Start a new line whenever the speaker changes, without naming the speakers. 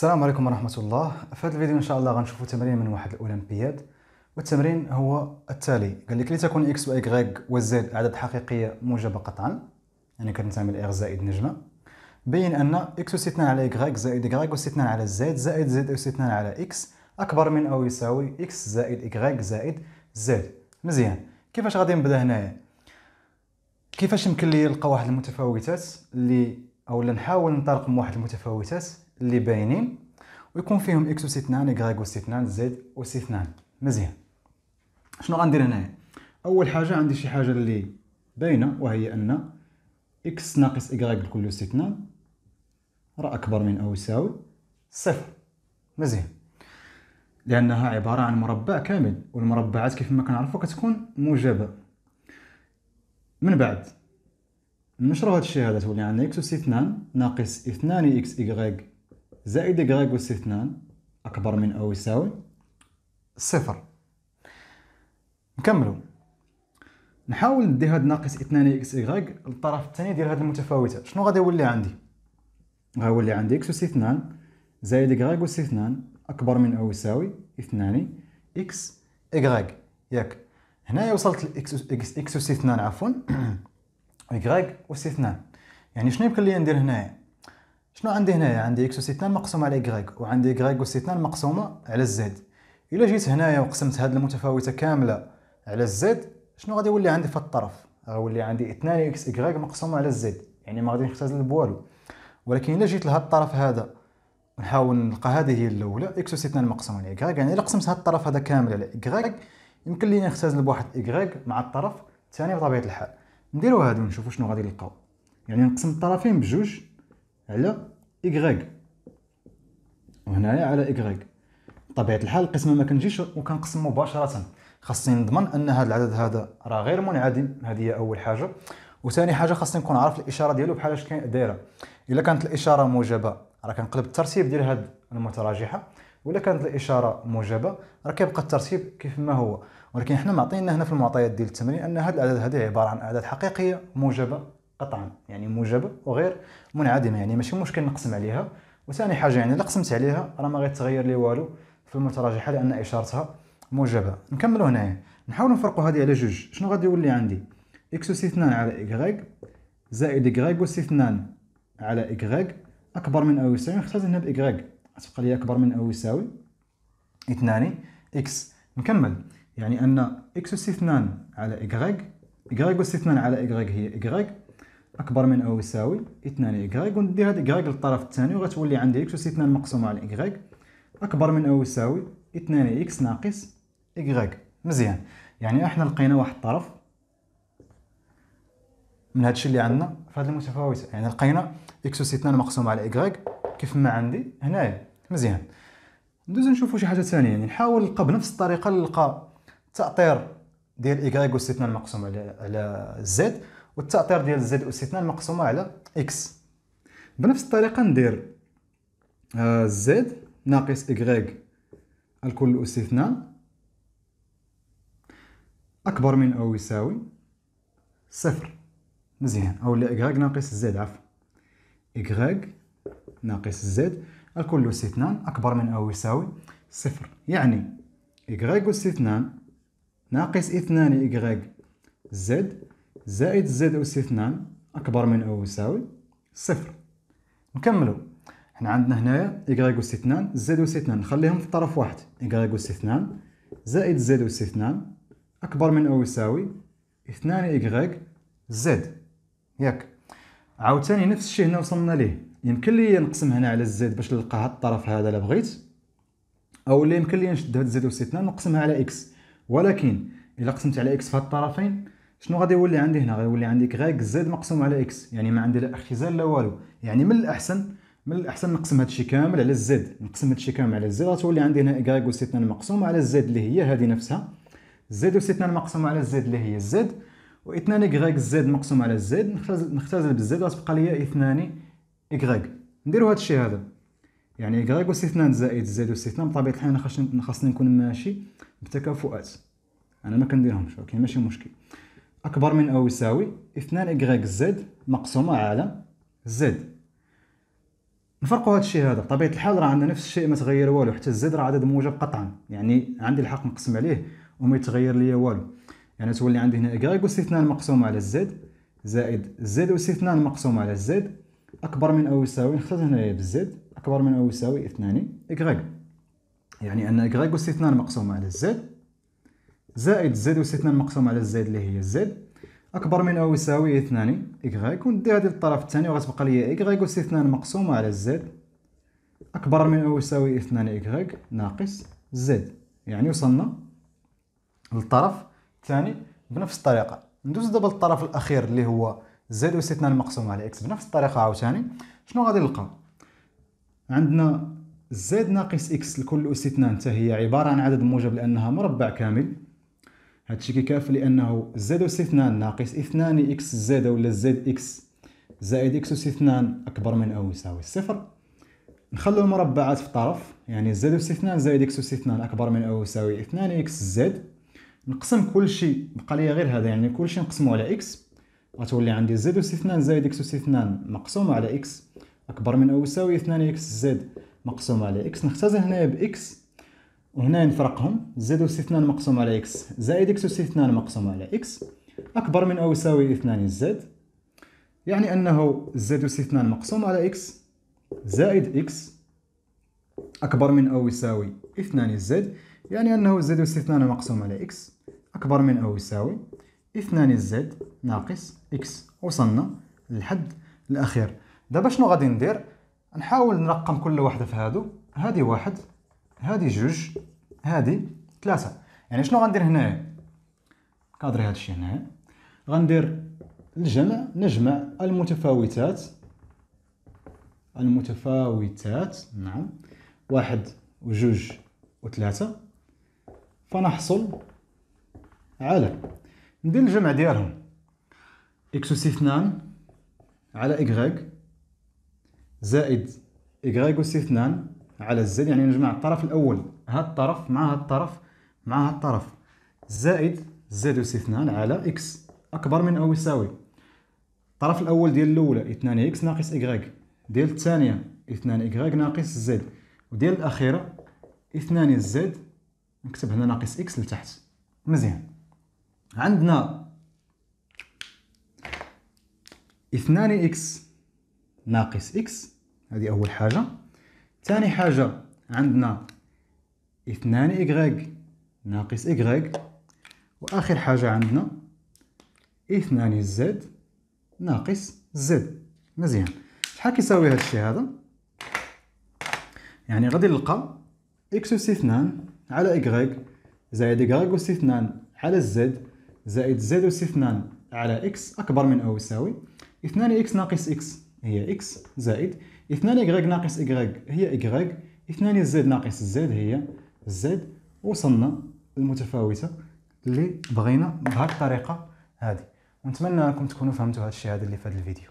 السلام عليكم ورحمة الله في هذا الفيديو إن شاء الله غنشوفو تمرين من واحد الأولمبياد والتمرين هو التالي قال لك لتكون إكس و إكغيك و زد أعداد حقيقية موجبة قطعا يعني كنتعمل إغ زائد نجمة بين أن إكس أس اثنان على إكغيك زائد إكغيك أس اثنان على زد زائد زد أس اثنان على إكس أكبر من أو يساوي إكس زائد إكغيك زائد زد مزيان كيفاش غادي نبدا هنايا كيفاش يمكن لي نلقى واحد المتفاوتات اللي او نحاول من واحد المتفاوتات اللي باينين ويكون فيهم اكس اس 2 غريغ اس 2 زد اس 2 مزيان شنو غندير هنايا اول حاجه عندي شي حاجه اللي باينه وهي ان اكس ناقص غريغ الكل اس 2 راه اكبر من او يساوي صفر مزيان لانها عباره عن مربع كامل والمربعات كيف ما كنعرفوا كتكون موجبه من بعد نشرو هذا الشيء هذا تولي عندنا اكس اس 2 ناقص 2 اكس ايغريك زائد غراغوس اثنان أكبر من أو يساوي صفر نكملو نحاول ندي هاد ناقص اثنان اكس إيغاك للطرف الثاني ديال هاد المتفاوتة شنو غادي يولي عندي غادي يولي عندي اكس أس اثنان زائد إيغاك أس اثنان أكبر من أو يساوي اثنان اكس إيغاك ياك هنايا وصلت لإكس إكس أس اثنان عفوا إيغاك أس اثنان يعني شنو يمكن لي ندير هنايا شنو عندي هنايا عندي اكس اس 2 مقسوم على y وعندي y اس 2 مقسومه على الزد الا جيت هنايا وقسمت هذه المتفاوته كامله على الزد شنو غادي يولي عندي في الطرف غيولي عندي 2 اكس y مقسومه على الزد يعني ما غادي نختزل بوالو ولكن الا جيت لهذا الطرف هذا نحاول نلقى هذه هي الاولى اكس اس 2 مقسوم على y يعني الا قسمت هذا الطرف هذا كامل على y يمكن لي نختزل بواحد y مع الطرف الثاني بطبيعه الحال نديروا هذا ونشوفوا شنو غادي نلقاو يعني نقسم الطرفين بجوج على إكغيك وهنايا على إكغيك بطبيعة الحال القسمة ما كنجيش وكنقسم مباشرة خاصني نضمن أن هذا العدد هذا راه غير منعدم هذه هي أول حاجة وثاني حاجه خاصني نكون عارف الاشاره ديالو بحال اش دايره الا كانت الاشاره موجبه راه كنقلب الترتيب ديال هاد المتراجحه ولا كانت الاشاره موجبه راه كيبقى الترتيب كيف ما هو ولكن حنا معطينا هنا في المعطيات ديال التمرين ان هاد العدد هذا عباره عن اعداد حقيقيه موجبه قطعا يعني موجبه وغير منعدمه يعني ماشي مشكل نقسم عليها وثاني حاجه يعني الا قسمت عليها راه ما غيتغير لي والو في المتراجحه لان اشارتها موجبه نكملوا هنايا نحاولوا نفرقوا هذه على جوج شنو غادي يولي عندي اكس 2 على اكغيك زائد اكغيك 2 على اكغيك اكبر من او يساوي نختار هنا باكغيك تبقى لي اكبر من او يساوي اثنان اكس نكمل يعني ان اكس 2 على اكغيك اكغيك 2 على اكغيك هي اكغيك اكبر من او يساوي 2 ايكغيك وندير هاد ايكغيك للطرف الثاني وغتولي عندي اكس اس 2 مقسومه على ايكغيك اكبر من او يساوي 2 اكس ناقص ايكغيك مزيان يعني احنا لقينا واحد الطرف من هادشي اللي عندنا في هاد المتفاوته يعني لقينا اكس اس 2 مقسوم على ايكغيك كيف ما عندي هنايا مزيان ندوز نشوفو شي حاجه ثانيه يعني نحاول نلقى بنفس الطريقه نلقى التاطير ديال ايكغيك اس 2 مقسوم على على زد والتأطير ديال زد أس 2 مقسومة على إكس بنفس الطريقة ندير زد آه، ناقص إكغيك الكل أس 2 أكبر من أو يساوي صفر مزيان أو لا إكغيك ناقص زد عفوا إكغيك ناقص زد الكل أس 2 أكبر من أو يساوي صفر يعني إكغيك أس 2 ناقص 2 إكغيك زد زائد زد أس اثنان أكبر من أو يساوي صفر نكملو حنا عندنا هنايا إيكغيك أس اثنان زد أس اثنان نخليهم في طرف واحد إيكغيك أس اثنان زائد زد أس اثنان أكبر من أو يساوي اثنان إيكغيك زد ياك عاوتاني نفس الشيء هنا وصلنا ليه يمكن لي نقسم هنا على الزد باش نلقى هاد الطرف هذا الا بغيت او اللي يمكن لي نشد هاد زد أس اثنان نقسمها على إكس ولكن إلا قسمت على إكس في هاد الطرفين شنو غادي يولي عندي هنا غيولي عندي كغيك زد مقسوم على اكس يعني ما عندي لا اختزال لا والو يعني من الاحسن من الاحسن نقسم هادشي كامل على الزد نقسم هادشي كامل على الزد غتولي عندي هنا كغيك وسي 2 مقسوم على الزد اللي هي هذه نفسها زد وسي 2 مقسوم على الزد اللي هي الزد و2 كغيك زد مقسوم على الزد نختزل بالزد غتبقى لي 2 كغيك نديرو هادشي هذا يعني كغيك وسي 2 زائد زد وسي 2 بطبيعه الحال خاصني نكون ماشي بتكافؤات انا ما كنديرهمش ولكن ماشي مشكل أكبر من أو يساوي اثنان إكغيك زد مقسومة على زد نفرقوا هذا الشيء هذا بطبيعة الحال راه عندنا نفس الشيء ما تغير والو حتى الزد راه عدد موجب قطعا يعني عندي الحق نقسم عليه وما يتغير ليا والو يعني تولي عندي هنا إكغيك أوس اثنان مقسوم على زد زائد زد أوس اثنان مقسوم على زد أكبر من أو يساوي نختار هنايا إيه بالزد أكبر من أو يساوي اثنان إكغيك يعني أن إكغيك أوس اثنان مقسوم على زد زائد زد اثنان مقسوم على زد اللي هي زد اكبر من او يساوي اثنان ايكغيك وندير هذه للطرف الثاني وغتبقى لي أس اثنان مقسوم على زد اكبر من او يساوي اثنان ايكغيك ناقص زد يعني وصلنا للطرف الثاني بنفس الطريقه ندوز دابا للطرف الاخير اللي هو زد اثنان مقسوم على اكس بنفس الطريقه عاوتاني شنو غادي نلقى عندنا زد ناقص اكس لكل استثناء حتى هي عباره عن عدد موجب لانها مربع كامل هادشي كيكافي لانه زد اس 2 ناقص 2 اكس زد ولا زد اكس زائد اكس اس 2 اكبر من او يساوي صفر نخلو المربعات في الطرف يعني زد اس 2 زائد اكس اس 2 اكبر من او يساوي 2 اكس زد نقسم كلشي بقى لي غير هذا يعني كلشي نقسمو على اكس غتولي عندي زد اس 2 زائد اكس اس 2 مقسوم على اكس اكبر من او يساوي 2 اكس زد مقسوم على اكس نختزل هنايا باكس وهنا نفرقهم زد أس 2 مقسوم على إكس زائد إكس أس 2 مقسوم على إكس أكبر من أو يساوي 2 زد يعني أنه زد أس 2 مقسوم على إكس زائد إكس أكبر من أو يساوي 2 زد يعني أنه زد أس 2 مقسوم على إكس أكبر من أو يساوي 2 زد ناقص إكس وصلنا للحد الأخير دابا شنو غادي ندير نحاول نرقم كل وحدة في هادو هادي واحد هادي جوج هادي ثلاثة يعني شنو غندير هنايا كادري هذا الشيء هنايا غندير الجمع نجمع المتفاوتات المتفاوتات نعم واحد وجوج وثلاثة فنحصل على ندير الجمع ديالهم إكس أس اثنان على إكغيك زائد إكغيك أس اثنان على الزد يعني نجمع الطرف الاول هاد الطرف مع هاد الطرف مع هاد الطرف زائد زد اس 2 على اكس اكبر من او يساوي الطرف الاول ديال الاولى 2 اكس ناقص ايغريك ديال الثانيه 2 ايغريك ناقص زد وديال الاخيره 2 زد نكتب هنا ناقص اكس لتحت مزيان عندنا 2 اكس ناقص اكس هذه اول حاجه ثاني حاجة عندنا اثنان إيكغيك ناقص إيكغيك وآخر حاجة عندنا اثنان زد ناقص زد مزيان شحال كيساوي هاد الشيء هذا يعني غادي نلقى إكس أس اثنان على إيكغيك زائد إيكغيك أس اثنان على الزد زائد زد أس اثنان على إكس أكبر من أو يساوي اثنان إكس ناقص إكس هي إكس زائد 2 إكغيك ناقص إكغيك هي إكغيك 2 زد ناقص زد هي زد وصلنا المتفاوتة اللي بغينا بهاد الطريقة هذه ونتمنى انكم تكونوا فهمتوا هذا الشيء هذا اللي في هذا الفيديو